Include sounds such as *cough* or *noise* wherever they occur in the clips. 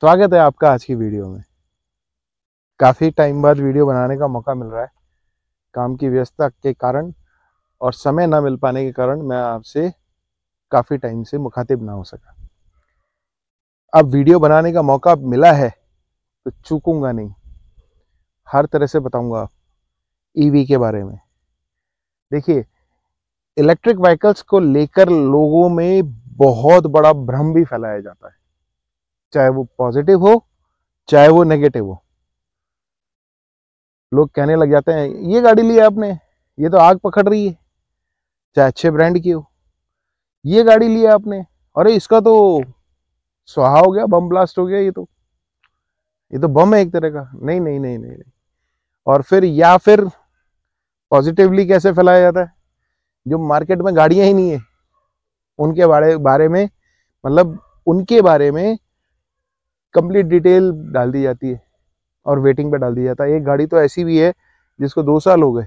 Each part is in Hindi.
स्वागत है आपका आज की वीडियो में काफ़ी टाइम बाद वीडियो बनाने का मौका मिल रहा है काम की व्यवस्था के कारण और समय ना मिल पाने के कारण मैं आपसे काफ़ी टाइम से मुखातिब ना हो सका अब वीडियो बनाने का मौका मिला है तो चूकूंगा नहीं हर तरह से बताऊंगा ईवी e के बारे में देखिए इलेक्ट्रिक व्हीकल्स को लेकर लोगों में बहुत बड़ा भ्रम भी फैलाया जाता है चाहे वो पॉजिटिव हो चाहे वो नेगेटिव हो लोग कहने लग जाते हैं ये गाड़ी ली है आपने ये तो आग पकड़ रही है चाहे अच्छे ब्रांड की हो ये गाड़ी ली है आपने अरे इसका तो सुहा हो गया बम ब्लास्ट हो गया ये तो ये तो बम है एक तरह का नहीं नहीं नहीं नहीं नहीं और फिर या फिर पॉजिटिवली कैसे फैलाया जाता है जो मार्केट में गाड़ियां ही नहीं है उनके बारे बारे में मतलब उनके बारे में कंप्लीट डिटेल डाल दी जाती है और वेटिंग पे डाल दिया जाता है एक गाड़ी तो ऐसी भी है जिसको दो साल हो गए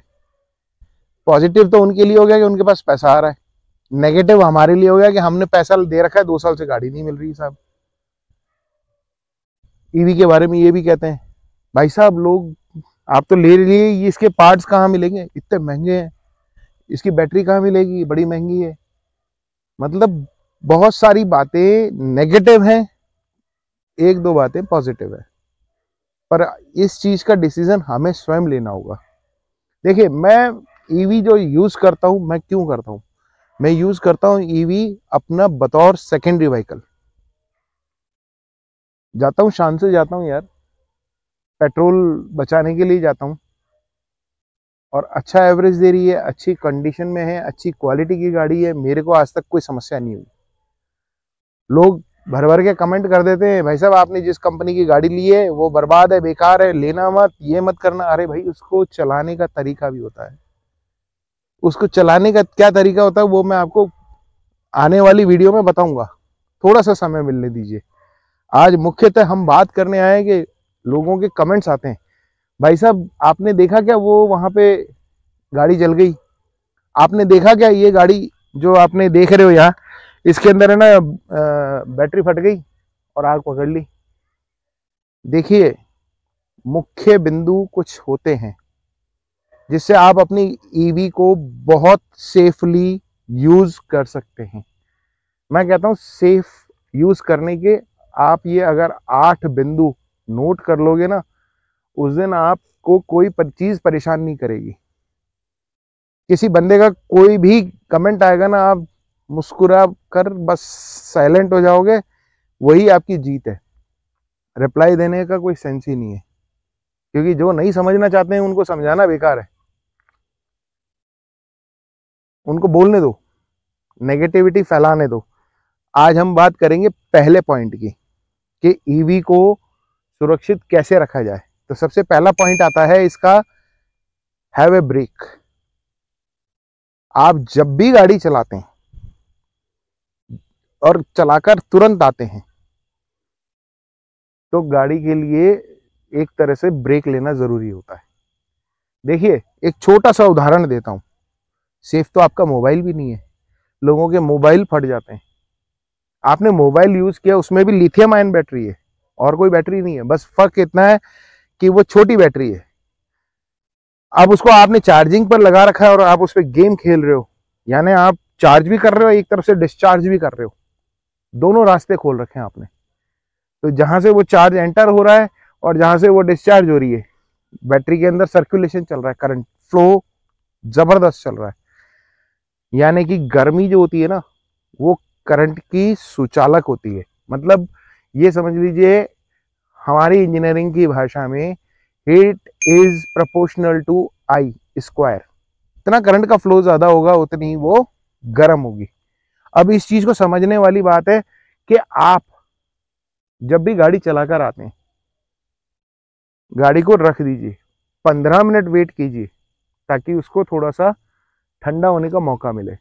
पॉजिटिव तो उनके लिए हो गया कि उनके पास पैसा आ रहा है नेगेटिव हमारे लिए हो गया कि हमने पैसा दे रखा है दो साल से गाड़ी नहीं मिल रही साहब ईवी e के बारे में ये भी कहते हैं भाई साहब लोग आप तो ले लिए इसके पार्ट्स कहाँ मिलेंगे इतने महंगे हैं इसकी बैटरी कहाँ मिलेगी बड़ी महंगी है मतलब बहुत सारी बातें नेगेटिव हैं एक दो बातें पॉजिटिव है पर इस चीज़ का डिसीज़न हमें स्वयं लेना होगा देखिए मैं ईवी e जो यूज़ करता हूँ मैं क्यों करता हूँ मैं यूज़ करता हूँ ईवी e अपना बतौर सेकेंडरी व्हीकल जाता हूँ शान से जाता हूँ यार पेट्रोल बचाने के लिए जाता हूँ और अच्छा एवरेज दे रही है अच्छी कंडीशन में है अच्छी क्वालिटी की गाड़ी है मेरे को आज तक कोई समस्या नहीं हुई लोग भर भर के कमेंट कर देते हैं भाई साहब आपने जिस कंपनी की गाड़ी ली है वो बर्बाद है बेकार है लेना मत ये मत करना अरे भाई उसको चलाने का तरीका भी होता है उसको चलाने का क्या तरीका होता है वो मैं आपको आने वाली वीडियो में बताऊंगा थोड़ा सा समय मिलने दीजिए आज मुख्यतः हम बात करने आए कि लोगों के कमेंट्स आते हैं भाई साहब आपने देखा क्या वो वहाँ पे गाड़ी जल गई आपने देखा क्या ये गाड़ी जो आपने देख रहे हो यहाँ इसके अंदर है ना बैटरी फट गई और आग पकड़ ली देखिए मुख्य बिंदु कुछ होते हैं जिससे आप अपनी ईवी e को बहुत सेफली यूज़ कर सकते हैं मैं कहता हूँ सेफ यूज़ करने के आप ये अगर आठ बिंदु नोट कर लोगे ना उस दिन आपको कोई चीज़ परेशान नहीं करेगी किसी बंदे का कोई भी कमेंट आएगा ना आप मुस्कुरा कर बस साइलेंट हो जाओगे वही आपकी जीत है रिप्लाई देने का कोई सेंस ही नहीं है क्योंकि जो नहीं समझना चाहते हैं उनको समझाना बेकार है उनको बोलने दो नेगेटिविटी फैलाने दो आज हम बात करेंगे पहले पॉइंट की कि ईवी e को सुरक्षित कैसे रखा जाए तो सबसे पहला पॉइंट आता है इसका हैव ए ब्रेक आप जब भी गाड़ी चलाते हैं और चलाकर तुरंत आते हैं तो गाड़ी के लिए एक तरह से ब्रेक लेना ज़रूरी होता है देखिए एक छोटा सा उदाहरण देता हूं सेफ तो आपका मोबाइल भी नहीं है लोगों के मोबाइल फट जाते हैं आपने मोबाइल यूज़ किया उसमें भी लिथियम आयन बैटरी है और कोई बैटरी नहीं है बस फ़र्क इतना है कि वो छोटी बैटरी है अब उसको आपने चार्जिंग पर लगा रखा है और आप उस पर गेम खेल रहे हो यानी आप चार्ज भी कर रहे हो एक तरफ से डिस्चार्ज भी कर रहे हो दोनों रास्ते खोल रखे हैं आपने तो जहां से वो चार्ज एंटर हो रहा है और जहां से वो डिस्चार्ज हो रही है बैटरी के अंदर सर्कुलेशन चल रहा है करंट फ्लो ज़बरदस्त चल रहा है यानी कि गर्मी जो होती है ना वो करंट की सुचालक होती है मतलब ये समझ लीजिए हमारी इंजीनियरिंग की भाषा में heat is proportional to I square जितना करंट का फ्लो ज़्यादा होगा उतनी वो गर्म होगी अब इस चीज़ को समझने वाली बात है कि आप जब भी गाड़ी चलाकर आते हैं गाड़ी को रख दीजिए पंद्रह मिनट वेट कीजिए ताकि उसको थोड़ा सा ठंडा होने का मौका मिले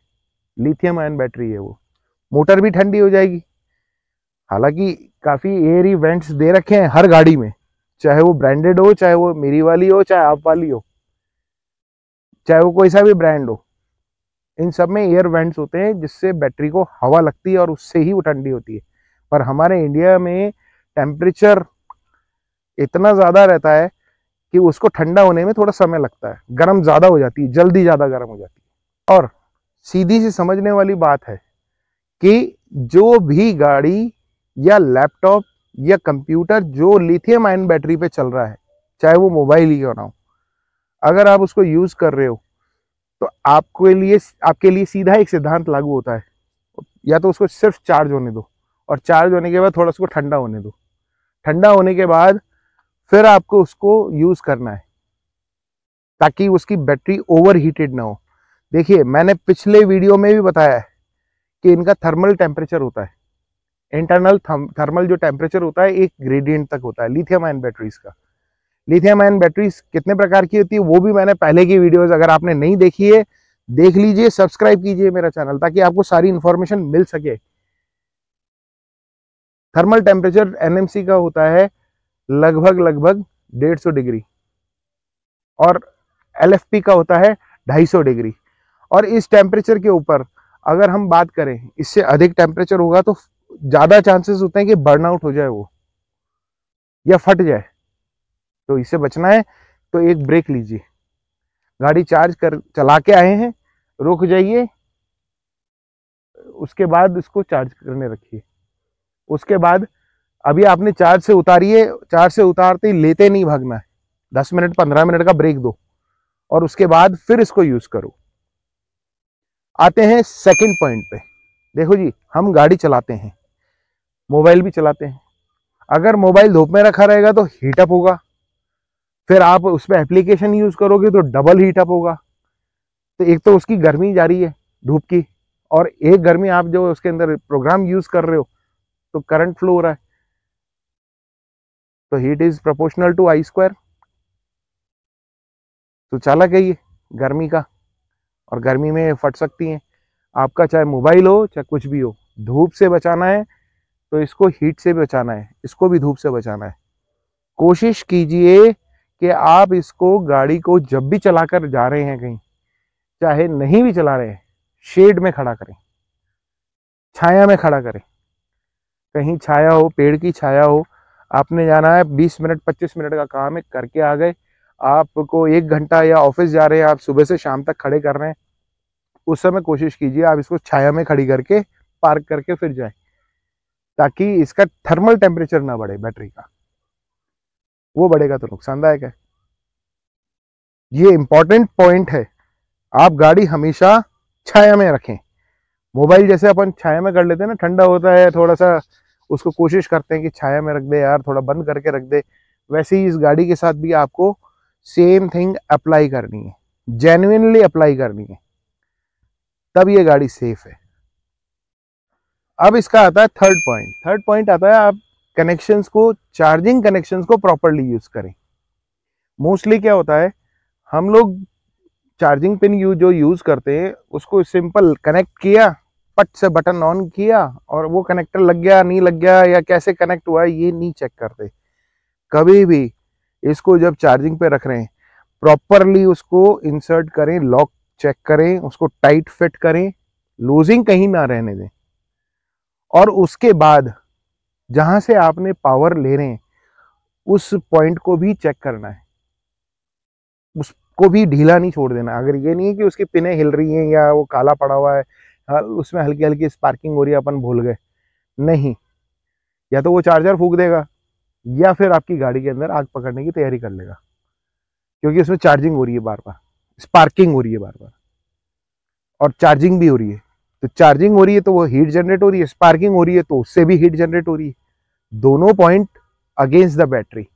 लिथियम आयन बैटरी है वो मोटर भी ठंडी हो जाएगी हालांकि काफ़ी एयर इवेंट्स दे रखे हैं हर गाड़ी में चाहे वो ब्रांडेड हो चाहे वो मेरी वाली हो चाहे आप वाली हो चाहे वो कोई सा भी ब्रांड हो इन सब में एयर वेंट्स होते हैं जिससे बैटरी को हवा लगती है और उससे ही वो ठंडी होती है पर हमारे इंडिया में टेम्परेचर इतना ज़्यादा रहता है कि उसको ठंडा होने में थोड़ा समय लगता है गर्म ज़्यादा हो जाती है जल्दी ज़्यादा गर्म हो जाती है और सीधी सी समझने वाली बात है कि जो भी गाड़ी या लैपटॉप या कंप्यूटर जो लिथियम आयन बैटरी पे चल रहा है चाहे वो मोबाइल ही क्यों ना हो अगर आप उसको यूज़ कर रहे हो तो आपके लिए आपके लिए सीधा एक सिद्धांत लागू होता है या तो उसको सिर्फ चार्ज होने दो और चार्ज होने के बाद थोड़ा उसको ठंडा होने दो ठंडा होने के बाद फिर आपको उसको यूज़ करना है ताकि उसकी बैटरी ओवर हीटेड ना हो देखिए मैंने पिछले वीडियो में भी बताया है कि इनका थर्मल टेम्परेचर होता है इंटरनल थर्मल जो टेम्परेचर होता है एक ग्रेडियंट तक होता है लिथियम आयन बैटरीज का लिथियम आयन बैटरीज कितने प्रकार की होती है वो भी मैंने पहले की वीडियो अगर आपने नहीं देखी है देख लीजिए सब्सक्राइब कीजिए मेरा चैनल ताकि आपको सारी इन्फॉर्मेशन मिल सके थर्मल टेम्परेचर एनएमसी का होता है लगभग लगभग डेढ़ सौ डिग्री और एलएफपी का होता है ढाई सौ डिग्री और इस टेम्परेचर के ऊपर अगर हम बात करें इससे अधिक टेम्परेचर होगा तो ज़्यादा चांसेस होते हैं कि बर्नआउट हो जाए वो या फट जाए तो इससे बचना है तो एक ब्रेक लीजिए गाड़ी चार्ज कर चला के आए हैं रुक जाइए उसके बाद इसको चार्ज करने रखिए उसके बाद अभी आपने चार्ज से उतारिए चार्ज से उतारते ही लेते नहीं भागना है दस मिनट पंद्रह मिनट का ब्रेक दो और उसके बाद फिर इसको यूज करो आते हैं सेकंड पॉइंट पे देखो जी हम गाड़ी चलाते हैं मोबाइल भी चलाते हैं अगर मोबाइल धूप में रखा रहेगा तो हीटअप होगा फिर आप उस पर एप्लीकेशन यूज़ करोगे तो डबल हीट अप होगा तो एक तो उसकी गर्मी जा रही है धूप की और एक गर्मी आप जो उसके अंदर प्रोग्राम यूज़ कर रहे हो तो करंट फ्लो हो रहा है तो heat is proportional to I square तो है ये गर्मी का और गर्मी में फट सकती हैं आपका चाहे मोबाइल हो चाहे कुछ भी हो धूप से बचाना है तो इसको हीट से बचाना है इसको भी धूप से बचाना है कोशिश कीजिए कि आप इसको गाड़ी को जब भी चला कर जा रहे हैं कहीं चाहे नहीं भी चला रहे हैं शेड में खड़ा करें छाया में खड़ा करें कहीं छाया हो पेड़ की छाया हो आपने जाना है 20 मिनट 25 मिनट का काम है करके आ गए आपको एक घंटा या ऑफिस जा रहे हैं आप सुबह से शाम तक खड़े कर रहे हैं उस समय कोशिश कीजिए आप इसको छाया में खड़ी करके पार्क करके फिर जाए ताकि इसका थर्मल टेम्परेचर ना बढ़े बैटरी का वो बढ़ेगा तो नुकसानदायक है ये इंपॉर्टेंट पॉइंट है आप गाड़ी हमेशा छाया में रखें मोबाइल जैसे अपन छाया में कर लेते हैं ना ठंडा होता है थोड़ा सा उसको कोशिश करते हैं कि छाया में रख दे यार थोड़ा बंद करके रख दे वैसे ही इस गाड़ी के साथ भी आपको सेम थिंग अप्लाई करनी है जेन्यनली अप्लाई करनी है तब ये गाड़ी सेफ है अब इसका आता है थर्ड पॉइंट थर्ड पॉइंट आता है आप कनेक्शंस को चार्जिंग कनेक्शंस को प्रॉपरली यूज़ करें मोस्टली क्या होता है हम लोग चार्जिंग पिन यू जो यूज़ करते हैं उसको सिंपल कनेक्ट किया पट से बटन ऑन किया और वो कनेक्टर लग गया नहीं लग गया या कैसे कनेक्ट हुआ ये नहीं चेक करते कभी भी इसको जब चार्जिंग पे रख रहे हैं प्रॉपरली उसको इंसर्ट करें लॉक चेक करें उसको टाइट फिट करें लूजिंग कहीं ना रहने दें और उसके बाद जहाँ से आपने पावर ले रहे हैं उस पॉइंट को भी चेक करना है उसको भी ढीला नहीं छोड़ देना अगर ये नहीं है कि उसकी पिने हिल रही हैं या वो काला पड़ा हुआ है हाँ, उसमें हल्की हल्की स्पार्किंग हो रही है अपन भूल गए नहीं या तो वो चार्जर फूक देगा या फिर आपकी गाड़ी के अंदर आग पकड़ने की तैयारी कर लेगा क्योंकि उसमें चार्जिंग हो रही है बार बार स्पार्किंग हो रही है बार बार और चार्जिंग भी हो रही है तो चार्जिंग हो रही है तो वो हीट जनरेट हो रही है स्पार्किंग हो रही है तो उससे भी हीट जनरेट हो रही है दोनों point against the battery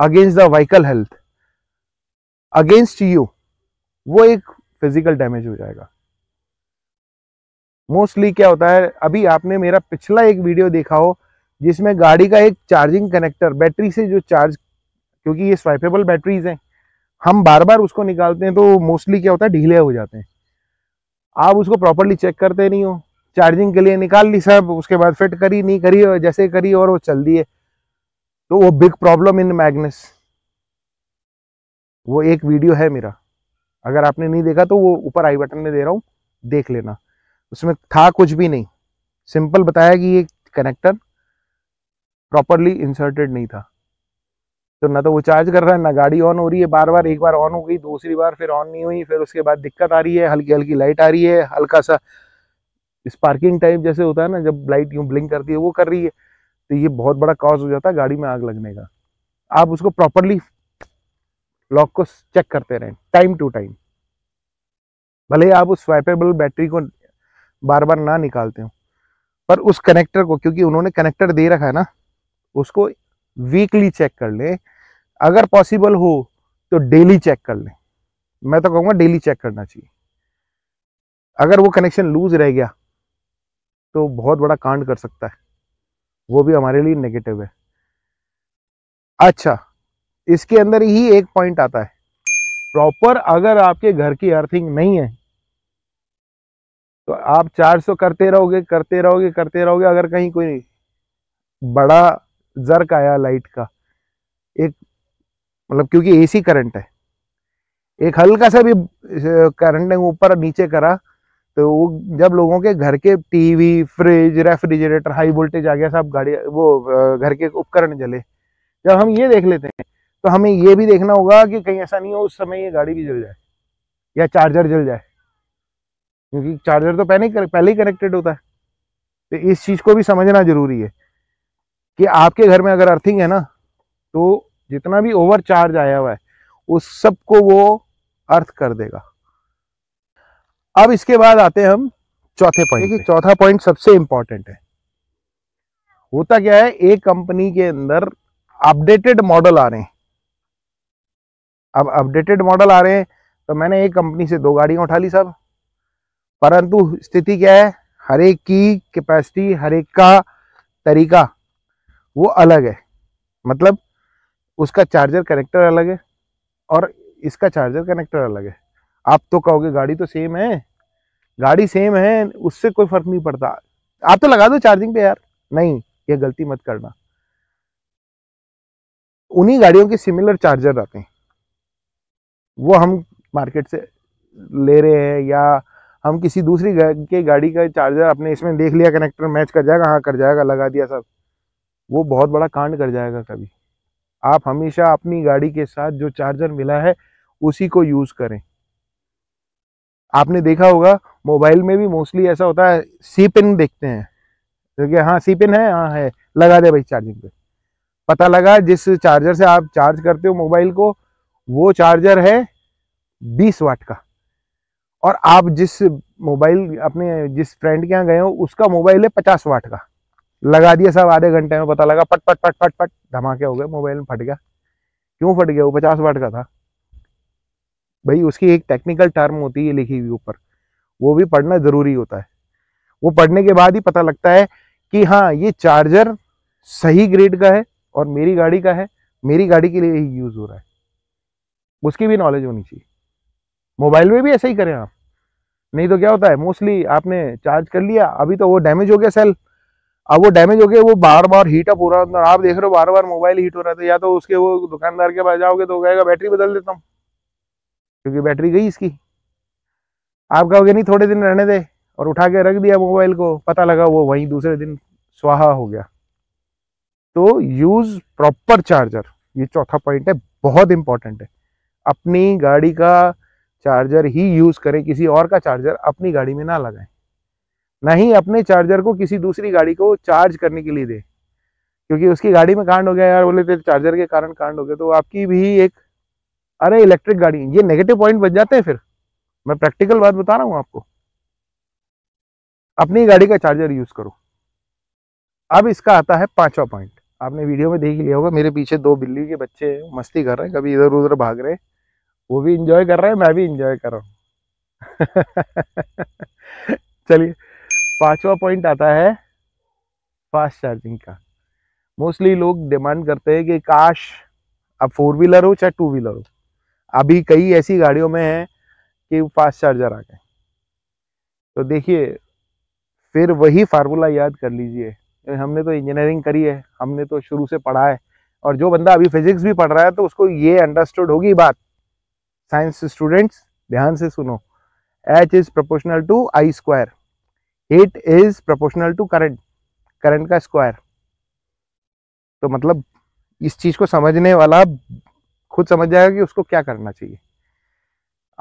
against the vehicle health against you वो एक फिजिकल डैमेज हो जाएगा मोस्टली क्या होता है अभी आपने मेरा पिछला एक वीडियो देखा हो जिसमें गाड़ी का एक चार्जिंग कनेक्टर बैटरी से जो चार्ज क्योंकि ये स्वाइपेबल बैटरीज हैं हम बार बार उसको निकालते हैं तो मोस्टली क्या होता है ढीले हो जाते हैं आप उसको प्रॉपरली चेक करते नहीं हो चार्जिंग के लिए निकाल ली सब उसके बाद फिट करी नहीं करी जैसे करी और वो चल दिए तो वो बिग प्रॉब्लम इन मैग्नेस वो एक वीडियो है मेरा अगर आपने नहीं देखा तो वो ऊपर आई बटन में दे रहा हूँ देख लेना उसमें था कुछ भी नहीं सिंपल बताया कि ये कनेक्टर प्रॉपरली इंसर्टेड नहीं था तो ना तो वो चार्ज कर रहा है ना गाड़ी ऑन हो रही है बार बार एक बार ऑन हो गई दूसरी बार फिर ऑन नहीं हुई फिर उसके बाद दिक्कत आ रही है हल्की हल्की लाइट आ रही है हल्का सा स्पार्किंग टाइप जैसे होता है ना जब लाइट यूँ ब्लिंक करती है वो कर रही है तो ये बहुत बड़ा कॉज हो जाता है गाड़ी में आग लगने का आप उसको प्रॉपरली लॉक को चेक करते रहें टाइम टू टाइम भले आप उस स्वाइपेबल बैटरी को बार बार ना निकालते हो पर उस कनेक्टर को क्योंकि उन्होंने कनेक्टर दे रखा है ना उसको वीकली चेक कर लें अगर पॉसिबल हो तो डेली चेक कर लें मैं तो कहूंगा डेली चेक करना चाहिए अगर वो कनेक्शन लूज रह गया तो बहुत बड़ा कांड कर सकता है वो भी हमारे लिए नेगेटिव है अच्छा इसके अंदर ही एक पॉइंट आता है प्रॉपर अगर आपके घर की अर्थिंग नहीं है तो आप 400 करते रहोगे करते रहोगे करते रहोगे अगर कहीं कोई बड़ा जर्क आया लाइट का एक मतलब क्योंकि एसी करंट है एक हल्का सा भी करंट ने ऊपर नीचे करा तो वो जब लोगों के घर के TV fridge refrigerator high voltage आ गया सब गाड़ी वो घर के उपकरण जले जब हम ये देख लेते हैं तो हमें ये भी देखना होगा कि कहीं ऐसा नहीं हो उस समय ये गाड़ी भी जल जाए या चार्जर जल जाए क्योंकि चार्जर तो पहले पहले ही कनेक्टेड होता है तो इस चीज़ को भी समझना जरूरी है कि आपके घर में अगर अर्थिंग है ना तो जितना भी ओवर चार्ज आया हुआ है उस सबको वो अर्थ कर देगा अब इसके बाद आते हैं हम चौथे पॉइंट देखिए चौथा पॉइंट सबसे इंपॉर्टेंट है होता क्या है एक कंपनी के अंदर अपडेटेड मॉडल आ रहे हैं अब अपडेटेड मॉडल आ रहे हैं तो मैंने एक कंपनी से दो गाड़ियां उठा ली सब परंतु स्थिति क्या है हर एक की कैपेसिटी हर एक का तरीका वो अलग है मतलब उसका चार्जर कनेक्टर अलग है और इसका चार्जर कनेक्टर अलग है आप तो कहोगे गाड़ी तो सेम है गाड़ी सेम है उससे कोई फर्क नहीं पड़ता आप तो लगा दो चार्जिंग पे यार नहीं ये गलती मत करना उन्हीं गाड़ियों के सिमिलर चार्जर आते हैं वो हम मार्केट से ले रहे हैं या हम किसी दूसरी के गाड़ी का चार्जर अपने इसमें देख लिया कनेक्टर मैच कर जाएगा हाँ कर जाएगा लगा दिया सब वो बहुत बड़ा कांड कर जाएगा कभी आप हमेशा अपनी गाड़ी के साथ जो चार्जर मिला है उसी को यूज़ करें आपने देखा होगा मोबाइल में भी मोस्टली ऐसा होता है सी पिन देखते हैं क्योंकि हाँ सी पिन है हाँ है लगा दे भाई चार्जिंग पे पता लगा जिस चार्जर से आप चार्ज करते हो मोबाइल को वो चार्जर है बीस वाट का और आप जिस मोबाइल अपने जिस फ्रेंड के यहाँ गए हो उसका मोबाइल है पचास वाट का लगा दिया सब आधे घंटे में पता लगा पट पट पट पट पट धमाके हो गए मोबाइल में फट गया क्यों फट गया वो पचास वाट का था भाई उसकी एक टेक्निकल टर्म होती है लिखी हुई ऊपर वो भी पढ़ना ज़रूरी होता है वो पढ़ने के बाद ही पता लगता है कि हाँ ये चार्जर सही ग्रेड का है और मेरी गाड़ी का है मेरी गाड़ी के लिए ही यूज़ हो रहा है उसकी भी नॉलेज होनी चाहिए मोबाइल में भी ऐसा ही करें आप नहीं तो क्या होता है मोस्टली आपने चार्ज कर लिया अभी तो वो डैमेज हो गया सेल अब वो डैमेज हो गया वो बार बार हीट अप हो रहा था आप देख रहे हो बार बार मोबाइल हीट हो रहा था तो या तो उसके वो दुकानदार के पास जाओगे तो कहेगा बैटरी बदल देता हूँ क्योंकि बैटरी गई इसकी आप कहोगे नहीं थोड़े दिन रहने दे और उठा के रख दिया मोबाइल को पता लगा वो वहीं दूसरे दिन स्वाहा हो गया तो यूज़ प्रॉपर चार्जर ये चौथा पॉइंट है बहुत इंपॉर्टेंट है अपनी गाड़ी का चार्जर ही यूज़ करें किसी और का चार्जर अपनी गाड़ी में ना लगाएं ना ही अपने चार्जर को किसी दूसरी गाड़ी को चार्ज करने के लिए दे क्योंकि उसकी गाड़ी में कांड हो गया यार बोले तेरे चार्जर के कारण कांड हो गया तो आपकी भी एक अरे इलेक्ट्रिक गाड़ी ये नेगेटिव पॉइंट बच जाते हैं फिर मैं प्रैक्टिकल बात बता रहा हूँ आपको अपनी गाड़ी का चार्जर यूज करो अब इसका आता है पांचवा पॉइंट आपने वीडियो में देख लिया होगा मेरे पीछे दो बिल्ली के बच्चे मस्ती कर रहे हैं कभी इधर उधर भाग रहे हैं वो भी इंजॉय कर रहे हैं मैं भी इंजॉय कर रहा हूँ *laughs* चलिए पांचवा पॉइंट आता है फास्ट चार्जिंग का मोस्टली लोग डिमांड करते हैं कि काश आप फोर व्हीलर हो चाहे टू व्हीलर हो अभी कई ऐसी गाड़ियों में है कि फास्ट चार्जर आ गए तो देखिए फिर वही फार्मूला याद कर लीजिए हमने तो इंजीनियरिंग करी है हमने तो शुरू से पढ़ा है और जो बंदा अभी फिजिक्स भी पढ़ रहा है तो उसको ये अंडरस्टूड होगी बात साइंस स्टूडेंट्स ध्यान से सुनो H is proportional to I square heat is proportional to current current का स्क्वायर तो मतलब इस चीज़ को समझने वाला खुद समझ जाएगा कि उसको क्या करना चाहिए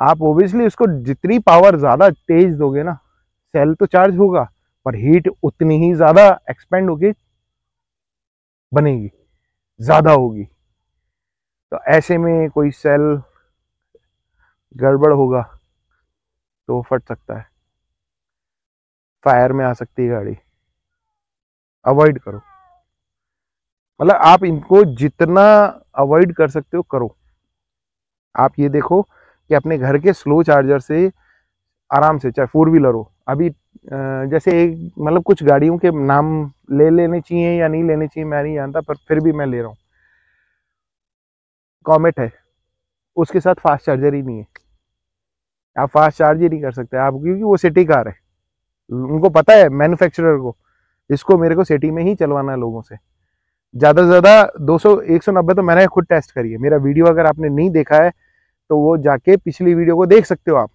आप ओबियसली उसको जितनी पावर ज़्यादा तेज दोगे ना सेल तो चार्ज होगा पर हीट उतनी ही ज़्यादा एक्सपेंड होगी बनेगी ज़्यादा होगी तो ऐसे में कोई सेल गड़बड़ होगा तो फट सकता है फायर में आ सकती है गाड़ी अवॉइड करो मतलब आप इनको जितना अवॉइड कर सकते हो करो आप ये देखो कि अपने घर के स्लो चार्जर से आराम से चाहे फोर व्हीलर हो अभी जैसे एक मतलब कुछ गाड़ियों के नाम ले लेने चाहिए या नहीं लेने चाहिए मैं नहीं जानता पर फिर भी मैं ले रहा हूँ कॉमेट है उसके साथ फास्ट चार्जर ही नहीं है आप फास्ट चार्ज ही नहीं कर सकते आप क्योंकि वो सिटी कार है उनको पता है मैन्युफैक्चरर को इसको मेरे को सिटी में ही चलवाना है लोगों से ज़्यादा से ज़्यादा दो सौ तो मैंने खुद टेस्ट करी है मेरा वीडियो अगर आपने नहीं देखा है तो वो जाके पिछली वीडियो को देख सकते हो आप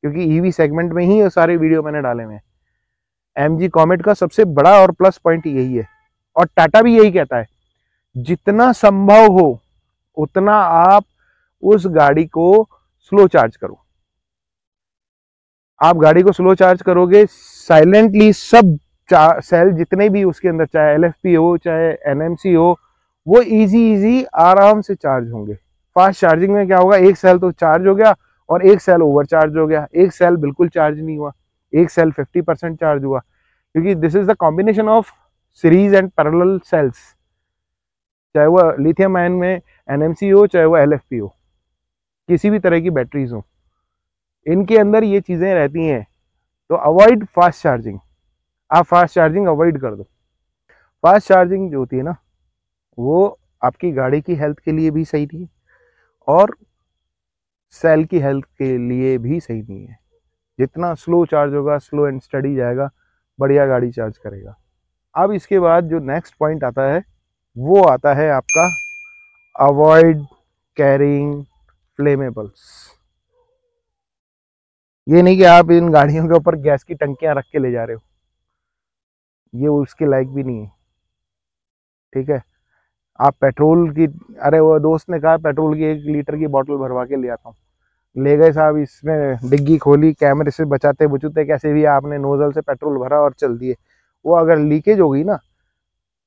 क्योंकि ईवी e सेगमेंट में ही सारे वीडियो मैंने डाले हुए हैं एम जी कॉमेट का सबसे बड़ा और प्लस पॉइंट यही है और टाटा भी यही कहता है जितना संभव हो उतना आप उस गाड़ी को स्लो चार्ज करो आप गाड़ी को स्लो चार्ज करोगे साइलेंटली सब सेल जितने भी उसके अंदर चाहे एल हो चाहे एन हो वो इजी इजी आराम से चार्ज होंगे फास्ट चार्जिंग में क्या होगा एक सेल तो चार्ज हो गया और एक सेल ओवर चार्ज हो गया एक सेल बिल्कुल चार्ज नहीं हुआ एक सेल 50 परसेंट चार्ज हुआ क्योंकि this is the combination of series and parallel cells चाहे वो लिथियम आयन में एन हो चाहे वो एल हो किसी भी तरह की बैटरीज हों इनके अंदर ये चीज़ें रहती हैं तो अवॉइड फास्ट चार्जिंग आप फास्ट चार्जिंग अवॉइड कर दो फास्ट चार्जिंग जो होती है ना वो आपकी गाड़ी की हेल्थ के लिए भी सही थी और सेल की हेल्थ के लिए भी सही नहीं है जितना स्लो चार्ज होगा स्लो एंड स्टडी जाएगा बढ़िया गाड़ी चार्ज करेगा अब इसके बाद जो नेक्स्ट पॉइंट आता है वो आता है आपका अवॉइड कैरिंग फ्लेमेबल्स ये नहीं कि आप इन गाड़ियों के ऊपर गैस की टंकियां रख के ले जा रहे हो ये उसके लायक भी नहीं है ठीक है आप पेट्रोल की अरे वो दोस्त ने कहा पेट्रोल की एक लीटर की बॉटल भरवा के ले आता हूँ ले गए साहब इसमें डिग्गी खोली कैमरे से बचाते बुचुते कैसे भी आपने नोजल से पेट्रोल भरा और चल दिए वो अगर लीकेज हो गई ना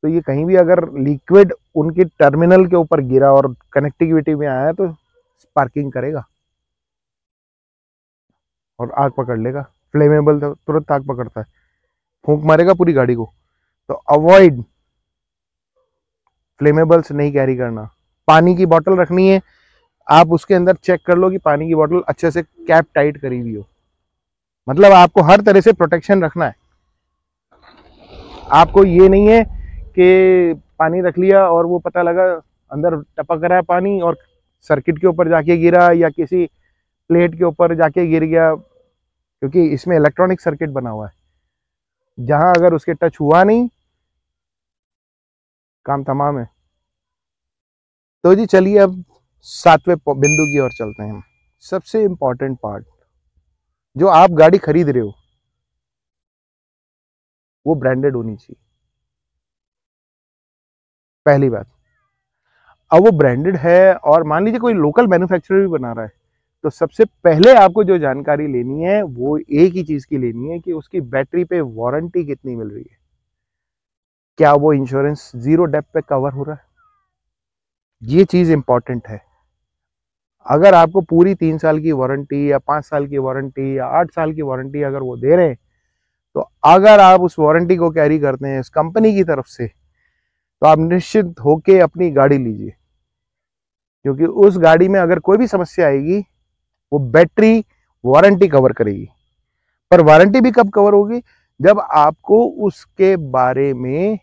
तो ये कहीं भी अगर लिक्विड उनके टर्मिनल के ऊपर गिरा और कनेक्टिविटी में आया तो स्पार्किंग करेगा और आग पकड़ लेगा फ्लेमेबल तुरंत आग पकड़ता है फूंक मारेगा पूरी गाड़ी को तो अवॉइड फ्लेमेबल्स नहीं कैरी करना पानी की बॉटल रखनी है आप उसके अंदर चेक कर लो कि पानी की बॉटल अच्छे से कैप टाइट करी हुई हो मतलब आपको हर तरह से प्रोटेक्शन रखना है आपको ये नहीं है कि पानी रख लिया और वो पता लगा अंदर टपक रहा है पानी और सर्किट के ऊपर जाके गिरा या किसी प्लेट के ऊपर जाके गिर गया क्योंकि इसमें इलेक्ट्रॉनिक सर्किट बना हुआ है जहां अगर उसके टच हुआ नहीं काम तमाम है तो जी चलिए अब सातवें बिंदु की ओर चलते हैं हम सबसे इंपॉर्टेंट पार्ट जो आप गाड़ी खरीद रहे हो वो ब्रांडेड होनी चाहिए पहली बात अब वो ब्रांडेड है और मान लीजिए कोई लोकल मैन्युफैक्चरर भी बना रहा है तो सबसे पहले आपको जो जानकारी लेनी है वो एक ही चीज़ की लेनी है कि उसकी बैटरी पे वारंटी कितनी मिल रही है क्या वो इंश्योरेंस जीरो डेप पे कवर हो रहा है ये चीज़ इंपॉर्टेंट है अगर आपको पूरी तीन साल की वारंटी या पांच साल की वारंटी या आठ साल की वारंटी अगर वो दे रहे हैं तो अगर आप उस वारंटी को कैरी करते हैं इस कंपनी की तरफ से तो आप निश्चित होके अपनी गाड़ी लीजिए क्योंकि उस गाड़ी में अगर कोई भी समस्या आएगी वो बैटरी वारंटी कवर करेगी पर वारंटी भी कब कवर होगी जब आपको उसके बारे में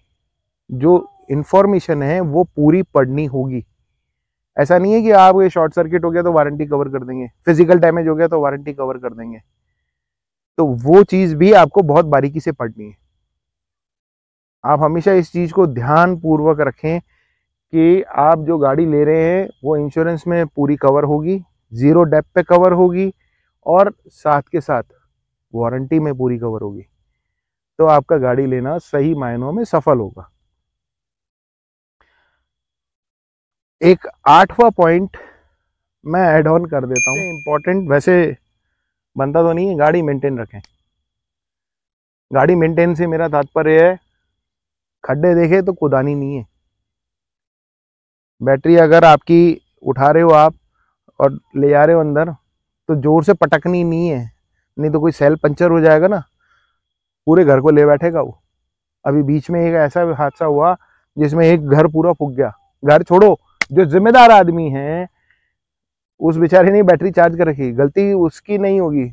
जो इंफॉर्मेशन है वो पूरी पढ़नी होगी ऐसा नहीं है कि आप ये शॉर्ट सर्किट हो गया तो वारंटी कवर कर देंगे फिजिकल डैमेज हो गया तो वारंटी कवर कर देंगे तो वो चीज़ भी आपको बहुत बारीकी से पढ़नी है आप हमेशा इस चीज़ को ध्यान पूर्वक रखें कि आप जो गाड़ी ले रहे हैं वो इंश्योरेंस में पूरी कवर होगी ज़ीरो डेप पे कवर होगी और साथ के साथ वारंटी में पूरी कवर होगी तो आपका गाड़ी लेना सही मायनों में सफल होगा एक आठवां पॉइंट मैं ऐड ऑन कर देता हूँ इम्पोर्टेंट वैसे बनता तो नहीं है गाड़ी मेंटेन रखें गाड़ी मेंटेन से मेरा तात्पर्य है खड्डे देखे तो कुदानी नहीं है बैटरी अगर आपकी उठा रहे हो आप और ले जा रहे हो अंदर तो ज़ोर से पटकनी नहीं है नहीं तो कोई सेल पंचर हो जाएगा ना पूरे घर को ले बैठेगा वो अभी बीच में एक ऐसा हादसा हुआ जिसमें एक घर पूरा फूक गया घर छोड़ो जो जिम्मेदार आदमी है उस बेचारे ने बैटरी चार्ज कर रखी गलती उसकी नहीं होगी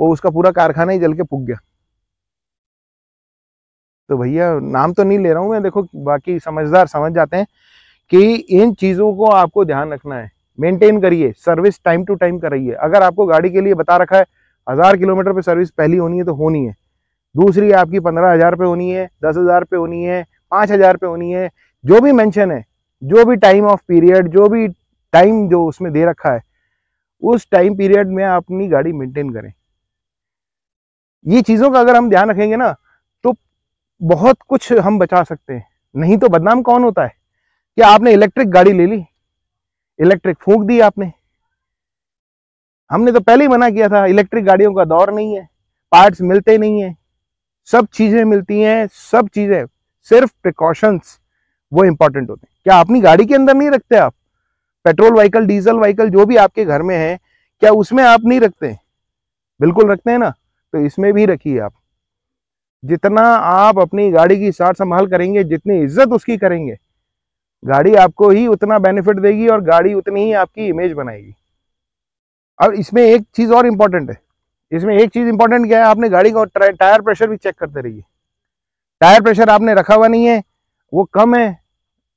वो उसका पूरा कारखाना ही जल के फूक गया तो भैया नाम तो नहीं ले रहा हूँ मैं देखो बाकी समझदार समझ जाते हैं कि इन चीज़ों को आपको ध्यान रखना है मेंटेन करिए सर्विस टाइम टू टाइम कराइए अगर आपको गाड़ी के लिए बता रखा है हज़ार किलोमीटर पे सर्विस पहली होनी है तो होनी है दूसरी आपकी पंद्रह हज़ार पे होनी है दस हज़ार पे होनी है पाँच हज़ार पे होनी है जो भी मेंशन है जो भी टाइम ऑफ पीरियड जो भी टाइम जो उसमें दे रखा है उस टाइम पीरियड में आप अपनी गाड़ी मेंटेन करें ये चीज़ों का अगर हम ध्यान रखेंगे ना तो बहुत कुछ हम बचा सकते हैं नहीं तो बदनाम कौन होता है क्या आपने इलेक्ट्रिक गाड़ी ले ली इलेक्ट्रिक फूक दी आपने हमने तो पहले ही मना किया था इलेक्ट्रिक गाड़ियों का दौर नहीं है पार्ट्स मिलते नहीं है सब चीज़ें मिलती हैं सब चीज़ें सिर्फ प्रिकॉशंस वो इंपॉर्टेंट होते हैं क्या अपनी गाड़ी के अंदर नहीं रखते आप पेट्रोल व्हीकल डीजल व्हीकल जो भी आपके घर में है क्या उसमें आप नहीं रखते बिल्कुल रखते हैं ना तो इसमें भी रखिए आप जितना आप अपनी गाड़ी की सार संभाल करेंगे जितनी इज्जत उसकी करेंगे गाड़ी आपको ही उतना बेनिफिट देगी और गाड़ी उतनी ही आपकी इमेज बनाएगी अब इसमें एक चीज़ और इम्पोर्टेंट है इसमें एक चीज़ इंपॉर्टेंट क्या है आपने गाड़ी का टायर प्रेशर भी चेक करते रहिए टायर प्रेशर आपने रखा हुआ नहीं है वो कम है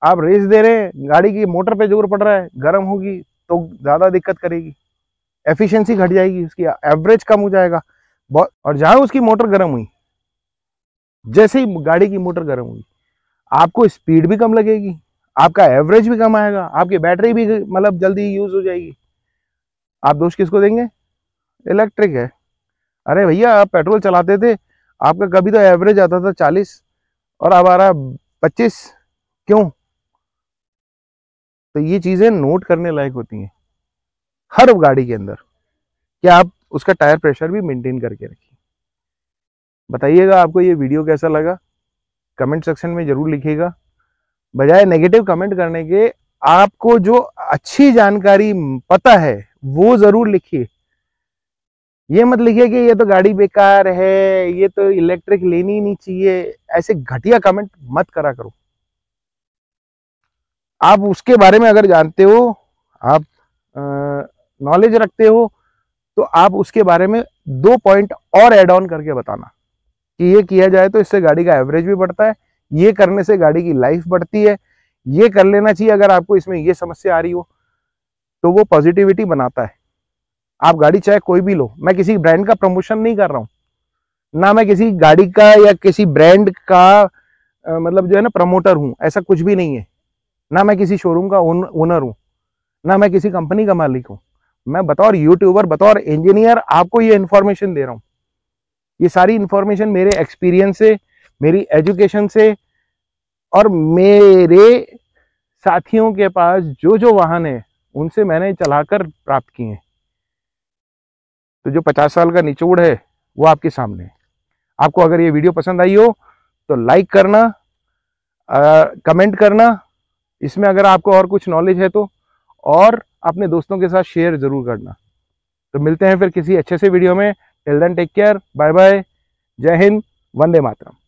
आप रेस दे रहे हैं गाड़ी की मोटर पे जोर पड़ रहा है गर्म होगी तो ज़्यादा दिक्कत करेगी एफिशिएंसी घट जाएगी उसकी एवरेज कम हो जाएगा और जहाँ उसकी मोटर गर्म हुई जैसे ही गाड़ी की मोटर गर्म हुई आपको स्पीड भी कम लगेगी आपका एवरेज भी कम आएगा आपकी बैटरी भी मतलब जल्दी यूज़ हो जाएगी आप दोष किसको देंगे इलेक्ट्रिक है अरे भैया आप पेट्रोल चलाते थे आपका कभी तो एवरेज आता था चालीस और अब आ रहा पच्चीस क्यों तो ये चीज़ें नोट करने लायक होती हैं हर गाड़ी के अंदर कि आप उसका टायर प्रेशर भी मेंटेन करके रखिए बताइएगा आपको ये वीडियो कैसा लगा कमेंट सेक्शन में ज़रूर लिखिएगा बजाय नेगेटिव कमेंट करने के आपको जो अच्छी जानकारी पता है वो जरूर लिखिए ये मत लिखिए कि ये तो गाड़ी बेकार है ये तो इलेक्ट्रिक लेनी ही नहीं चाहिए ऐसे घटिया कमेंट मत करा करो आप उसके बारे में अगर जानते हो आप नॉलेज रखते हो तो आप उसके बारे में दो पॉइंट और एड ऑन करके बताना कि ये किया जाए तो इससे गाड़ी का एवरेज भी बढ़ता है ये करने से गाड़ी की लाइफ बढ़ती है ये कर लेना चाहिए अगर आपको इसमें ये समस्या आ रही हो तो वो पॉजिटिविटी बनाता है आप गाड़ी चाहे कोई भी लो मैं किसी ब्रांड का प्रमोशन नहीं कर रहा हूँ ना मैं किसी गाड़ी का या किसी ब्रांड का आ, मतलब जो है ना प्रमोटर हूं ऐसा कुछ भी नहीं है ना मैं किसी शोरूम का ओनर हूँ ना मैं किसी कंपनी का मालिक हूँ मैं बतौर यूट्यूबर बतौर इंजीनियर आपको ये इन्फॉर्मेशन दे रहा हूँ ये सारी इंफॉर्मेशन मेरे एक्सपीरियंस से मेरी एजुकेशन से और मेरे साथियों के पास जो जो वाहन है उनसे मैंने चलाकर प्राप्त किए तो जो पचास साल का निचोड़ है वो आपके सामने है आपको अगर ये वीडियो पसंद आई हो तो लाइक करना आ, कमेंट करना इसमें अगर आपको और कुछ नॉलेज है तो और अपने दोस्तों के साथ शेयर ज़रूर करना तो मिलते हैं फिर किसी अच्छे से वीडियो में till then take care bye bye जय हिंद वंदे मातरम